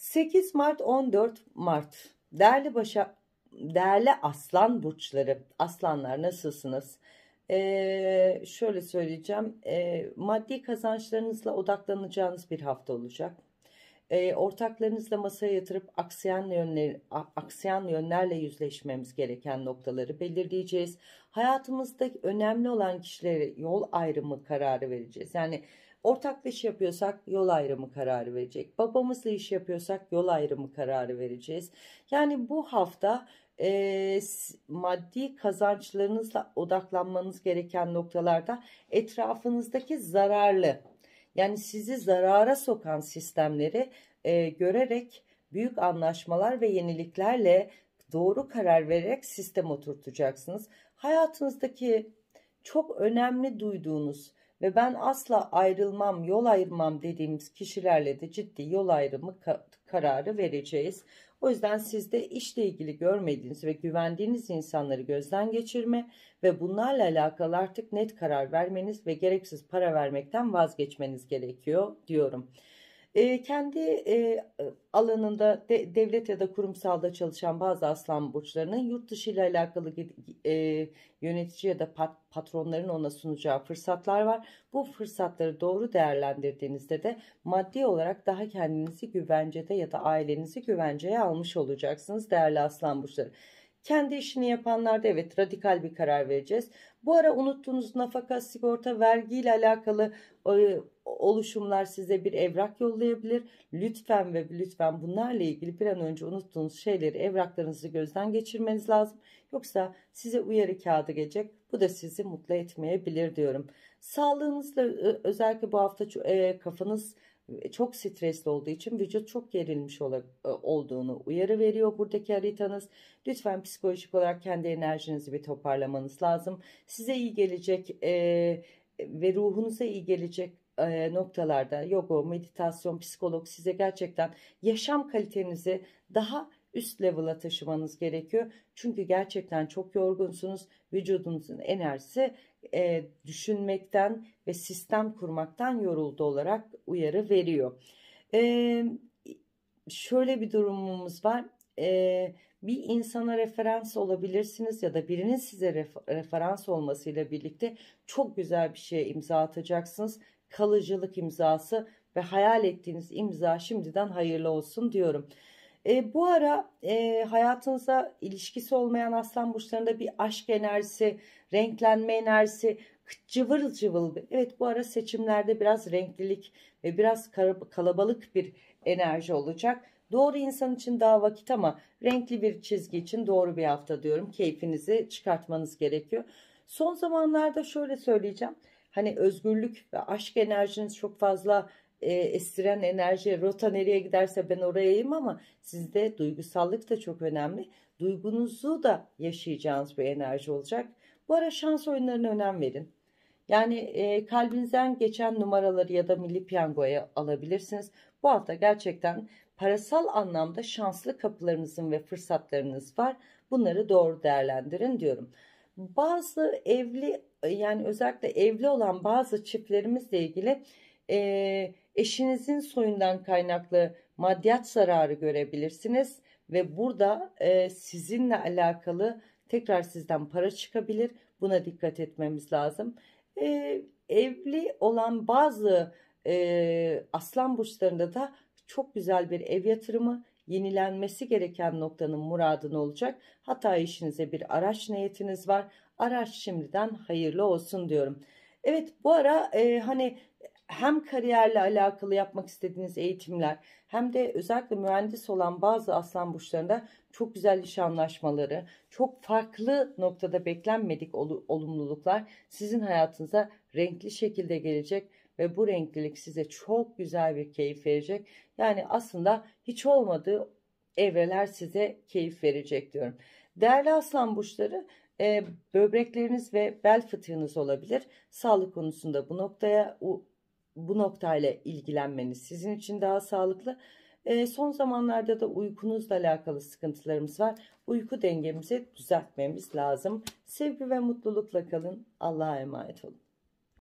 8 Mart 14 Mart değerli başa değerli aslan burçları aslanlar nasılsınız ee, şöyle söyleyeceğim ee, maddi kazançlarınızla odaklanacağınız bir hafta olacak ee, ortaklarınızla masaya yatırıp aksiyan, yönleri, aksiyan yönlerle yüzleşmemiz gereken noktaları belirleyeceğiz hayatımızda önemli olan kişilere yol ayrımı kararı vereceğiz yani Ortaklı iş yapıyorsak yol ayrımı kararı verecek. Babamızla iş yapıyorsak yol ayrımı kararı vereceğiz. Yani bu hafta e, maddi kazançlarınızla odaklanmanız gereken noktalarda etrafınızdaki zararlı yani sizi zarara sokan sistemleri e, görerek büyük anlaşmalar ve yeniliklerle doğru karar vererek sistem oturtacaksınız. Hayatınızdaki çok önemli duyduğunuz ve ben asla ayrılmam, yol ayırmam dediğimiz kişilerle de ciddi yol ayrımı kararı vereceğiz. O yüzden sizde işle ilgili görmediğiniz ve güvendiğiniz insanları gözden geçirme ve bunlarla alakalı artık net karar vermeniz ve gereksiz para vermekten vazgeçmeniz gerekiyor diyorum. Ee, e, kendi e, alanında de, devlet ya da kurumsalda çalışan bazı aslan burçlarının yurt dışı ile alakalı e, yönetici ya da pat, patronların ona sunacağı fırsatlar var. Bu fırsatları doğru değerlendirdiğinizde de maddi olarak daha kendinizi güvencede ya da ailenizi güvenceye almış olacaksınız değerli aslan burçları. Kendi işini yapanlarda evet radikal bir karar vereceğiz. Bu ara unuttuğunuz nafaka, sigorta, vergi ile alakalı e, oluşumlar size bir evrak yollayabilir. Lütfen ve lütfen bunlarla ilgili bir an önce unuttuğunuz şeyleri, evraklarınızı gözden geçirmeniz lazım. Yoksa size uyarı kağıdı gelecek. Bu da sizi mutlu etmeyebilir diyorum. Sağlığınızla özellikle bu hafta e, kafanız çok stresli olduğu için vücut çok gerilmiş e, olduğunu uyarı veriyor buradaki haritanız. Lütfen psikolojik olarak kendi enerjinizi bir toparlamanız lazım. Size iyi gelecek e, ve ruhunuza iyi gelecek e, noktalarda yoga, meditasyon, psikolog size gerçekten yaşam kalitenizi daha üst level'a taşımanız gerekiyor. Çünkü gerçekten çok yorgunsunuz. Vücudunuzun enerjisi e, düşünmekten ve sistem kurmaktan yoruldu olarak uyarı veriyor. E, şöyle bir durumumuz var. E, bir insana referans olabilirsiniz ya da birinin size refer referans olmasıyla birlikte çok güzel bir şeye imza atacaksınız. Kalıcılık imzası ve hayal ettiğiniz imza şimdiden hayırlı olsun diyorum. E, bu ara e, hayatınıza ilişkisi olmayan aslan burçlarında bir aşk enerjisi, renklenme enerjisi, cıvıl cıvıl. evet bu ara seçimlerde biraz renklilik ve biraz kalabalık bir enerji olacak. Doğru insan için daha vakit ama renkli bir çizgi için doğru bir hafta diyorum. Keyfinizi çıkartmanız gerekiyor. Son zamanlarda şöyle söyleyeceğim. Hani özgürlük ve aşk enerjiniz çok fazla e, estiren enerji rota nereye giderse ben orayayım ama sizde duygusallık da çok önemli. Duygunuzu da yaşayacağınız bir enerji olacak. Bu ara şans oyunlarına önem verin. Yani e, kalbinizden geçen numaraları ya da milli piyangoya alabilirsiniz. Bu hafta gerçekten parasal anlamda şanslı kapılarınızın ve fırsatlarınız var. Bunları doğru değerlendirin diyorum. Bazı evli yani özellikle evli olan bazı çiftlerimizle ilgili e, eşinizin soyundan kaynaklı maddiyat zararı görebilirsiniz ve burada e, sizinle alakalı tekrar sizden para çıkabilir. Buna dikkat etmemiz lazım. E, evli olan bazı e, aslan burçlarında da çok güzel bir ev yatırımı yenilenmesi gereken noktanın muradın olacak. Hata işinize bir araç niyetiniz var. Araç şimdiden hayırlı olsun diyorum. Evet bu ara e, hani hem kariyerle alakalı yapmak istediğiniz eğitimler hem de özellikle mühendis olan bazı aslan burçlarında çok güzel iş anlaşmaları, çok farklı noktada beklenmedik olumluluklar sizin hayatınıza renkli şekilde gelecek ve bu renklilik size çok güzel bir keyif verecek. Yani aslında hiç olmadığı evreler size keyif verecek diyorum. Değerli aslan burçları e, böbrekleriniz ve bel fıtığınız olabilir. Sağlık konusunda bu noktaya bu noktayla ilgilenmeniz sizin için daha sağlıklı. E, son zamanlarda da uykunuzla alakalı sıkıntılarımız var. Uyku dengemizi düzeltmemiz lazım. Sevgi ve mutlulukla kalın. Allah'a emanet olun.